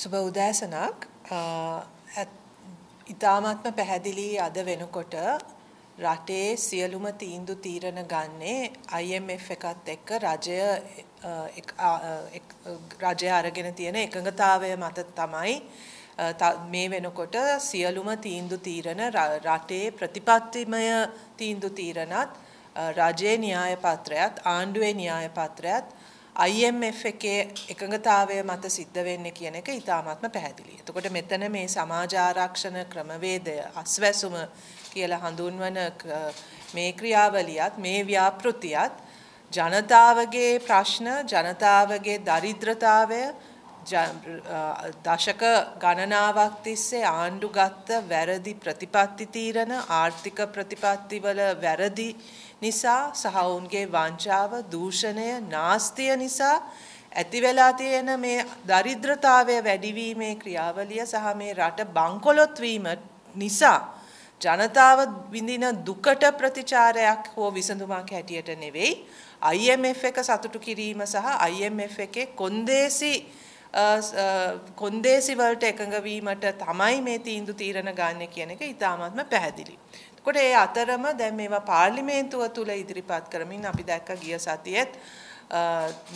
සුබ උදෑසනක් ඉතාමත්ම පැහැදිලි අද වෙනකොට රටේ සියලුම තීන්දු තීරණ ගන්නේ IMF එකත් එක්ක රජය රජය අරගෙන තියෙන එකඟතාවය මත තමයි මේ වෙනකොට සියලුම තීන්දු තීරණ රටේ ප්‍රතිපත්තිමය තීන්දු තීරණත් රජයේ න්‍යාය පත්‍රයත් ආණ්ඩුවේ න්‍යාය පත්‍රයත් IMF එකේ එකඟතාවය මත සිද්ධ වෙන්නේ කියන එක ඉතාමත්ම පැහැදිලියි. එතකොට මෙතන මේ සමාජ ආරක්ෂණ ක්‍රමවේදය අස්වැසුම කියලා හඳුන්වන මේ ක්‍රියාවලියත් මේ ව්‍යාපෘතියත් ජනතාවගේ ප්‍රශ්න ජනතාවගේ දරිද්‍රතාවය දශක ගණනාවක් තිස්සේ ආණ්ඩු ගත්ත වැරදි ප්‍රතිපත්ති තීරණ ආර්ථික ප්‍රතිපත්තිවල වැරදි නිසා සහ ඔවුන්ගේ වංචාව දූෂණය නාස්තිය නිසා ඇති වෙලා තියෙන මේ දරිද්‍රතාවය වැඩිවීමේ ක්‍රියාවලිය සහ මේ රට බංකොලොත් වීම නිසා ජනතාව විඳින දුකට ප්‍රතිචාරයක් හෝ විසඳුමක් හැටියට නෙවෙයි IMF එක සතුටු කිරීම සහ IMF එකේ කොන්දේසි කොන්දේසිවලට එකඟවීමට තමයි මේ තීන්දු තීරණ ගන්න කියන එක ඉතාමත්ම පැහැදිලි. එතකොට ඒ අතරම දැන් මේවා පාර්ලිමේන්තුව තුළ ඉදිරිපත් කරමින් අපි දැක්ක ගිය සතියේත්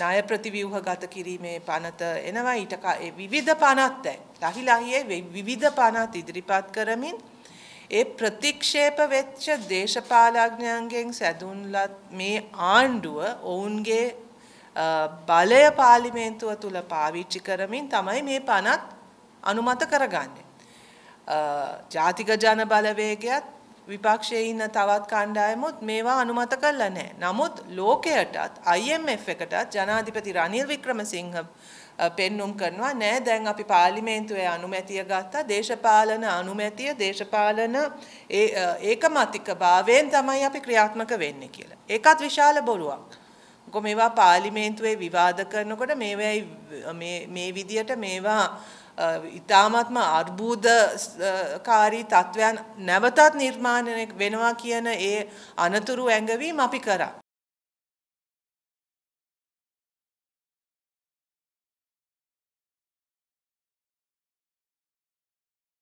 ණය ප්‍රතිව්‍යුහගත කිරීමේ පනත එනවා ඊට විවිධ පනත් දැන්. ලහිලහියේ විවිධ පනත් ඉදිරිපත් කරමින් ඒ ප්‍රතික්ෂේප වෙච්ච දේශපාලඥයන්ගෙන් සැදුන්ලත් මේ ආණ්ඩුව ඔවුන්ගේ බලය පාර්ලිමේන්තුව තුල පාවිච්චි කරමින් තමයි මේ පනත් අනුමත කරගන්නේ. ජාතික ජන බලවේගයත් විපක්ෂයේ ඉන්න තවත් කණ්ඩායමොත් මේවා අනුමත කළා නැහැ. නමුත් ලෝකයටත් IMF එකටත් ජනාධිපති රනිල් වික්‍රමසිංහ පෙන්눔 කරනවා නෑ දැන් අපි පාර්ලිමේන්තුවේ අනුමැතිය ගත්තා දේශපාලන අනුමැතිය දේශපාලන ඒකමතික භාවයෙන් තමයි අපි ක්‍රියාත්මක වෙන්නේ කියලා. ඒකත් විශාල බොරුවක්. මොකද මේවා පාර්ලිමේන්තුවේ විවාද කරනකොට මේවයි මේ විදියට මේවා ඉතාමත්ම අර්බූදකාරී තත්ත්වයන් නැවතත් නිර්මාණය වෙනවා කියන ඒ අනතුරු ඇඟවීම් අපි කරා.